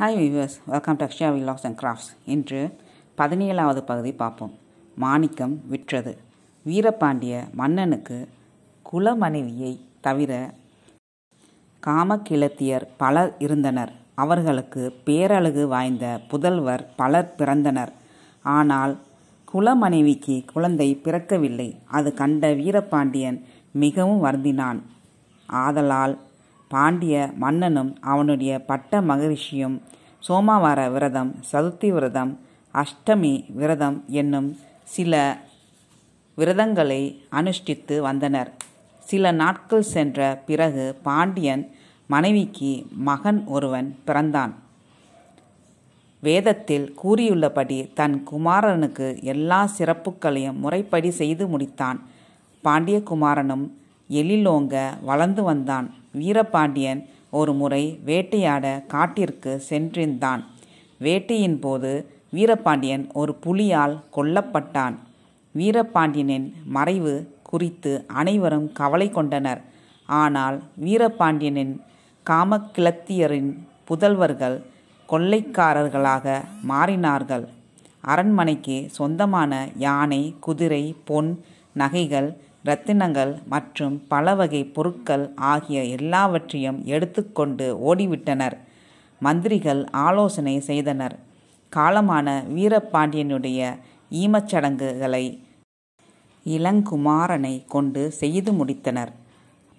hi viewers welcome to Akshaya vlogs and crafts இன்று பதினேழாவது பகுதி பார்ப்போம் மாணிக்கம் விற்றது வீரபாண்டிய மன்னனுக்கு குல தவிர காமக்கிழத்தியர் பலர் இருந்தனர் அவர்களுக்கு பேரழகு வாய்ந்த புதல்வர் பலர் பிறந்தனர் ஆனால் குல குழந்தை பிறக்கவில்லை அது கண்ட வீரபாண்டியன் மிகவும் வருந்தினான் ஆதலால் பாண்டிய மன்னனும் அவனுடைய பட்ட மகரிஷியும் சோமாவார விரதம் சதுர்த்தி விரதம் அஷ்டமி விரதம் என்னும் சில விரதங்களை அனுஷ்டித்து வந்தனர் சில நாட்கள் சென்ற பிறகு பாண்டியன் மனைவிக்கு மகன் ஒருவன் பிறந்தான் வேதத்தில் கூறியுள்ளபடி தன் குமாரனுக்கு எல்லா சிறப்புகளையும் முறைப்படி செய்து முடித்தான் பாண்டியகுமாரனும் எழிலோங்க வளர்ந்து வந்தான் வீரபாண்டியன் ஒரு முறை வேட்டையாட காட்டிற்கு சென்றிருந்தான் வேட்டையின் போது வீரபாண்டியன் ஒரு புலியால் கொல்லப்பட்டான் வீரபாண்டியனின் மறைவு குறித்து அனைவரும் கவலை கொண்டனர் ஆனால் வீரபாண்டியனின் காமக்கிளத்தியரின் புதல்வர்கள் கொள்ளைக்காரர்களாக மாறினார்கள் அரண்மனைக்கு சொந்தமான யானை குதிரை பொன் நகைகள் ரத்தினங்கள் மற்றும் பல வகை பொருட்கள் ஆகிய எல்லாவற்றையும் எடுத்துக்கொண்டு ஓடிவிட்டனர் மந்திரிகள் ஆலோசனை செய்தனர் காலமான வீரபாண்டியனுடைய ஈமச்சடங்குகளை இளங்குமாரனை கொண்டு செய்து முடித்தனர்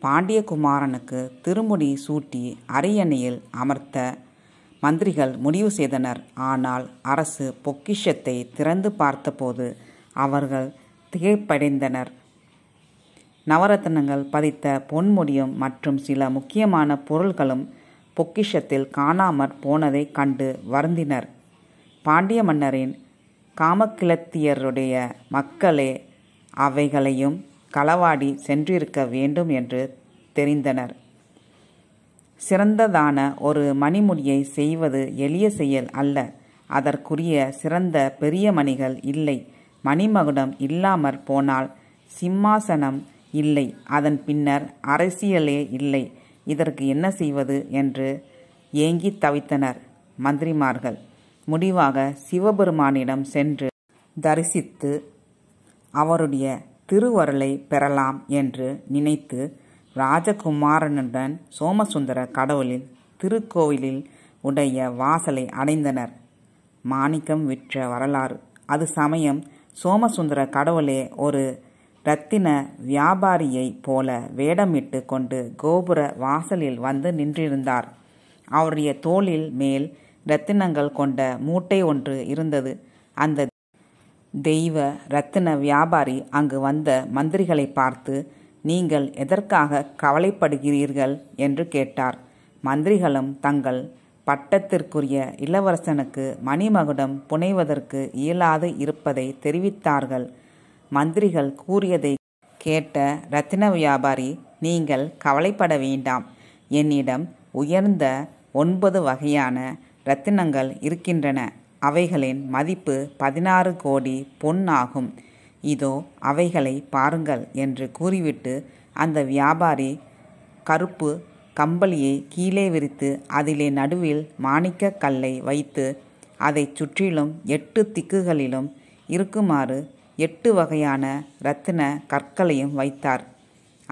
பாண்டியகுமாரனுக்கு திருமுடி சூட்டி அரியணையில் அமர்த்த மந்திரிகள் முடிவு செய்தனர் ஆனால் அரசு பொக்கிஷத்தை திறந்து பார்த்தபோது அவர்கள் திகைப்படைந்தனர் நவரத்னங்கள் பதித்த பொன்முடியும் மற்றும் சில முக்கியமான பொருள்களும் பொக்கிஷத்தில் காணாமற் போனதை கண்டு வருந்தினர் பாண்டிய மன்னரின் காமக்கிளத்தியருடைய மக்களே அவைகளையும் களவாடி சென்றிருக்க வேண்டும் என்று தெரிந்தனர் சிறந்ததான ஒரு மணிமுடியை செய்வது எளிய செயல் அல்ல அதற்குரிய சிறந்த பெரிய மணிகள் இல்லை மணிமகுடம் இல்லாமற் போனால் சிம்மாசனம் இல்லை அதன் பின்னர் அரசியலே இல்லை இதற்கு என்ன செய்வது என்று ஏங்கி தவித்தனர் மந்திரிமார்கள் முடிவாக சிவபெருமானிடம் சென்று தரிசித்து அவருடைய திருவருளை பெறலாம் என்று நினைத்து ராஜகுமாரனுடன் சோமசுந்தர கடவுளில் திருக்கோவிலில் உடைய வாசலை அடைந்தனர் மாணிக்கம் விற்ற வரலாறு அது சமயம் சோமசுந்தர கடவுளே ஒரு ரத்தின வியாபாரியைப் போல வேடமிட்டு கொண்டு கோபுர வாசலில் வந்து நின்றிருந்தார் அவருடைய தோளில் மேல் இரத்தினங்கள் கொண்ட மூட்டை ஒன்று இருந்தது அந்த தெய்வ இரத்தின வியாபாரி அங்கு வந்த மந்திரிகளை பார்த்து நீங்கள் எதற்காக கவலைப்படுகிறீர்கள் என்று கேட்டார் மந்திரிகளும் தங்கள் பட்டத்திற்குரிய இளவரசனுக்கு மணிமகுடம் புனைவதற்கு இயலாது இருப்பதை தெரிவித்தார்கள் மந்திரிகள் கூறியதை கேட்ட ரத்தின வியாபாரி நீங்கள் கவலைப்பட வேண்டாம் என்னிடம் உயர்ந்த ஒன்பது வகையான இரத்தினங்கள் இருக்கின்றன அவைகளின் மதிப்பு பதினாறு கோடி பொன் ஆகும் இதோ அவைகளை பாருங்கள் என்று கூறிவிட்டு அந்த வியாபாரி கருப்பு கம்பளியை கீழே விரித்து அதிலே நடுவில் மாணிக்க கல்லை வைத்து அதை சுற்றிலும் எட்டு திக்குகளிலும் இருக்குமாறு எட்டு வகையான இரத்தின கற்களையும் வைத்தார்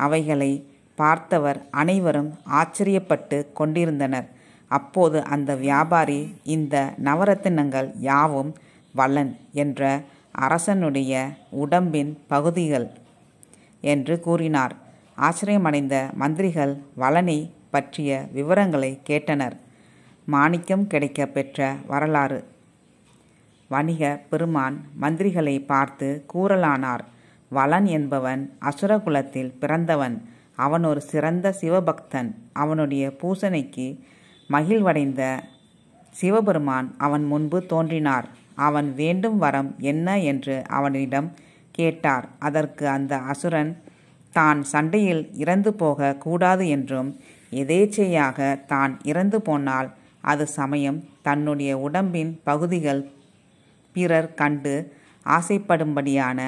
அவைகளை பார்த்தவர் அனைவரும் ஆச்சரியப்பட்டு கொண்டிருந்தனர் அப்போது அந்த வியாபாரி இந்த நவரத்தினங்கள் யாவும் வல்லன் என்ற அரசனுடைய உடம்பின் பகுதிகள் என்று கூறினார் ஆச்சரியமடைந்த மந்திரிகள் வளனை பற்றிய விவரங்களை கேட்டனர் மாணிக்கம் கிடைக்க பெற்ற வரலாறு வணிக பெருமான் மந்திரிகளை பார்த்து கூறலானார் வலன் என்பவன் அசுரகுலத்தில் பிறந்தவன் அவன் ஒரு சிறந்த சிவபக்தன் அவனுடைய பூசணைக்கு மகிழ்வடைந்த சிவபெருமான் அவன் முன்பு தோன்றினார் அவன் வேண்டும் வரம் என்ன என்று அவனிடம் கேட்டார் அதற்கு அந்த அசுரன் தான் சண்டையில் இறந்து போக கூடாது என்றும் எதேச்சையாக தான் இறந்து போனால் அது சமயம் தன்னுடைய உடம்பின் பகுதிகள் பிறர் கண்டு ஆசைப்படும்படியான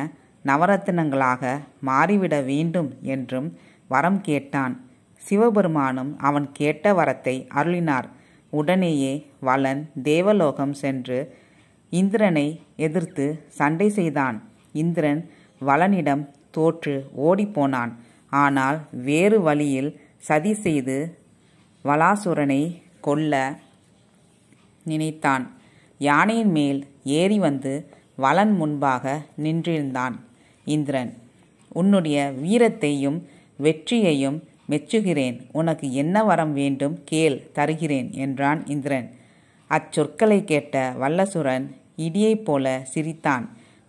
நவரத்தினங்களாக மாறிவிட வேண்டும் என்றும் வரம் கேட்டான் சிவபெருமானும் அவன் கேட்ட வரத்தை அருளினார் உடனேயே வலன் தேவலோகம் சென்று இந்திரனை எதிர்த்து சண்டை செய்தான் இந்திரன் வலனிடம் தோற்று ஓடிப்போனான் ஆனால் வேறு வழியில் சதி செய்து வலாசுரனை கொல்ல நினைத்தான் யானையின் மேல் ஏறி வந்து வலன் முன்பாக நின்றிருந்தான் இந்திரன் உன்னுடைய வீரத்தையும் வெற்றியையும் மெச்சுகிறேன் உனக்கு என்ன வரம் வேண்டும் கேள் தருகிறேன் என்றான் இந்திரன் அச்சொற்களை கேட்ட வல்லசுரன் இடியைப் போல சிரித்தான்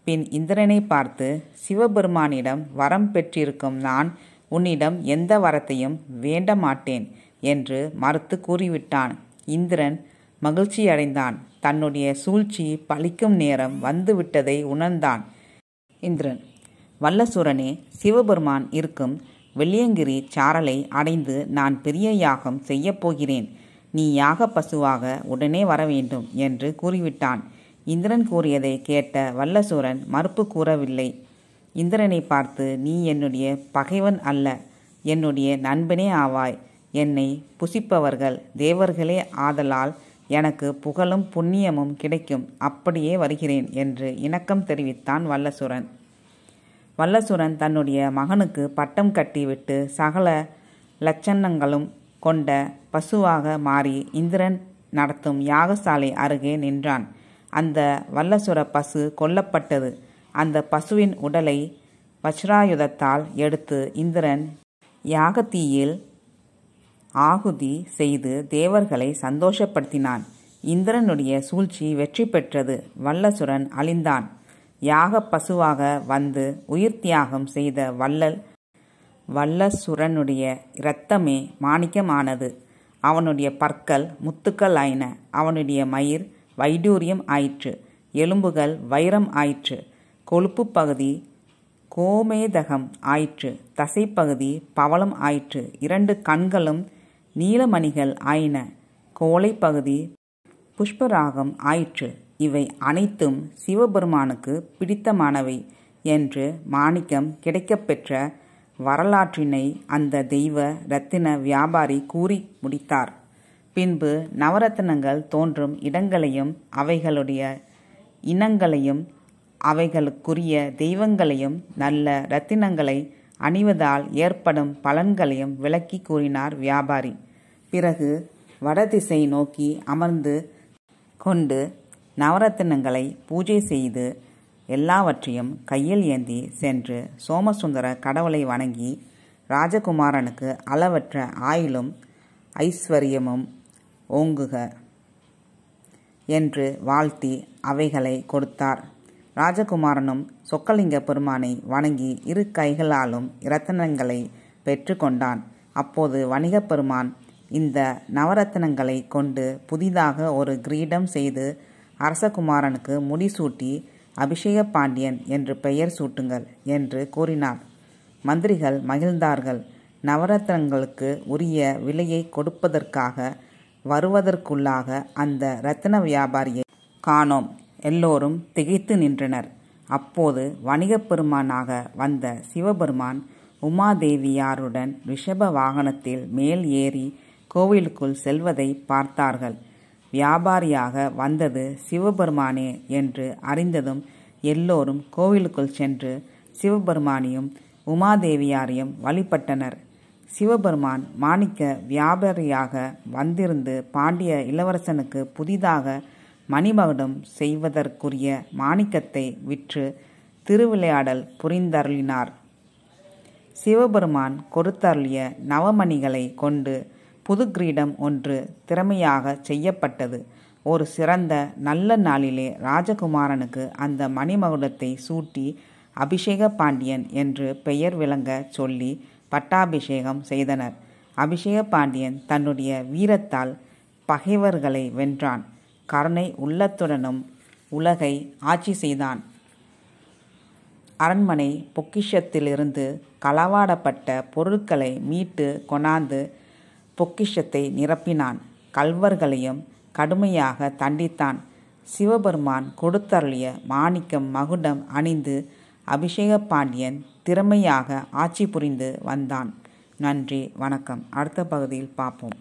பின் இந்திரனை பார்த்து சிவபெருமானிடம் வரம் பெற்றிருக்கும் நான் உன்னிடம் எந்த வரத்தையும் வேண்ட மாட்டேன் என்று மறுத்து கூறிவிட்டான் இந்திரன் மகிழ்ச்சி அடைந்தான் தன்னுடைய சூழ்ச்சி பழிக்கும் நேரம் வந்துவிட்டதை உணர்ந்தான் இந்திரன் வல்லசுரனே சிவபெருமான் இருக்கும் வெள்ளியங்கிரி சாரலை அடைந்து நான் பெரிய யாகம் செய்யப்போகிறேன் நீ யாக பசுவாக உடனே வர வேண்டும் என்று கூறிவிட்டான் இந்திரன் கூறியதை கேட்ட வல்லசுரன் மறுப்பு கூறவில்லை இந்திரனை பார்த்து நீ என்னுடைய பகைவன் அல்ல என்னுடைய நண்பனே ஆவாய் என்னை புசிப்பவர்கள் தேவர்களே ஆதலால் எனக்கு புகழும் புண்ணியமும் கிடைக்கும் அப்படியே வருகிறேன் என்று இணக்கம் தெரிவித்தான் வல்லசுரன் வல்லசுரன் தன்னுடைய மகனுக்கு பட்டம் கட்டிவிட்டு சகல லட்சணங்களும் கொண்ட பசுவாக மாறி இந்திரன் நடத்தும் யாகசாலை அருகே நின்றான் அந்த வல்லசுர பசு கொல்லப்பட்டது அந்த பசுவின் உடலை வஜ்ராயுதத்தால் எடுத்து இந்திரன் யாகத்தீயில் ஆகுதி செய்து தேவர்களை சந்தோஷப்படுத்தினான் இந்திரனுடைய சூழ்ச்சி வெற்றி பெற்றது வல்லசுரன் அழிந்தான் யாக பசுவாக வந்து உயிர் தியாகம் செய்த வல்லல் வல்லசுரனுடைய இரத்தமே மாணிக்கமானது அவனுடைய பற்கள் முத்துக்கள் ஆயின அவனுடைய மயிர் வைடூரியம் ஆயிற்று எலும்புகள் வைரம் ஆயிற்று கொழுப்பு பகுதி கோமேதகம் ஆயிற்று தசைப்பகுதி பவளம் ஆயிற்று இரண்டு கண்களும் நீலமணிகள் ஆயின கோலை பகுதி புஷ்பராகம் ஆயிற்று இவை அனைத்தும் சிவபெருமானுக்கு பிடித்தமானவை என்று மாணிக்கம் கிடைக்கப்பெற்ற வரலாற்றினை அந்த தெய்வ ரத்தின வியாபாரி கூறி முடித்தார் பின்பு நவரத்தினங்கள் தோன்றும் இடங்களையும் அவைகளுடைய இனங்களையும் அவைகளுக்குரிய தெய்வங்களையும் நல்ல ரத்தினங்களை அணிவதால் ஏற்படும் பலன்களையும் விளக்கி கூறினார் வியாபாரி பிறகு வடதிசை நோக்கி அமர்ந்து கொண்டு நவரத்தினங்களை பூஜை செய்து எல்லாவற்றையும் கையில் ஏந்தி சென்று சோமசுந்தர கடவுளை வணங்கி ராஜகுமாரனுக்கு அளவற்ற ஆயிலும் ஐஸ்வர்யமும் ஓங்குக என்று வாழ்த்தி அவைகளை கொடுத்தார் ராஜகுமாரனும் சொக்கலிங்க பெருமானை வணங்கி இரு கைகளாலும் இரத்தனங்களை பெற்று கொண்டான் அப்போது வணிகப் பெருமான் இந்த நவரத்தனங்களை கொண்டு புதிதாக ஒரு கிரீடம் செய்து அரசகுமாரனுக்கு முடிசூட்டி அபிஷேக பாண்டியன் என்று பெயர் சூட்டுங்கள் என்று கூறினார் மந்திரிகள் மகிழ்ந்தார்கள் நவரத்னங்களுக்கு உரிய விலையை கொடுப்பதற்காக வருவதற்குள்ளாக அந்த ரத்தன வியாபாரியை காணோம் எல்லோரும் திகைத்து நின்றனர் அப்போது வணிகப் பெருமானாக வந்த சிவபெருமான் உமாதேவியாருடன் ரிஷப வாகனத்தில் மேல் ஏறி கோவிலுக்குள் செல்வதை பார்த்தார்கள் வியாபாரியாக வந்தது சிவபெருமானே என்று அறிந்ததும் எல்லோரும் கோவிலுக்குள் சென்று சிவபெருமானையும் உமாதேவியாரையும் வழிபட்டனர் சிவபெருமான் மாணிக்க வியாபாரியாக வந்திருந்து பாண்டிய இளவரசனுக்கு புதிதாக மணிமகுடம் செய்வதற்குரிய மாணிக்கத்தை விற்று திருவிளையாடல் புரிந்தருளினார் சிவபெருமான் கொடுத்தருளிய நவமணிகளை கொண்டு புது கிரீடம் ஒன்று திறமையாக செய்யப்பட்டது ஒரு சிறந்த நல்ல நாளிலே ராஜகுமாரனுக்கு அந்த மணிமகுடத்தை சூட்டி அபிஷேக பாண்டியன் என்று பெயர் விளங்க சொல்லி பட்டாபிஷேகம் செய்தனர் அபிஷேக பாண்டியன் தன்னுடைய வீரத்தால் பகைவர்களை வென்றான் கருணை உள்ளத்துடனும் உலகை ஆட்சி செய்தான் அரண்மனை பொக்கிஷத்திலிருந்து களவாடப்பட்ட பொருட்களை மீட்டு கொணாந்து பொக்கிஷத்தை நிரப்பினான் கல்வர்களையும் கடுமையாக தண்டித்தான் சிவபெருமான் கொடுத்தருளிய மாணிக்கம் மகுடம் அணிந்து அபிஷேக பாண்டியன் திறமையாக ஆட்சி புரிந்து வந்தான் நன்றி வணக்கம் அடுத்த பகுதியில் பார்ப்போம்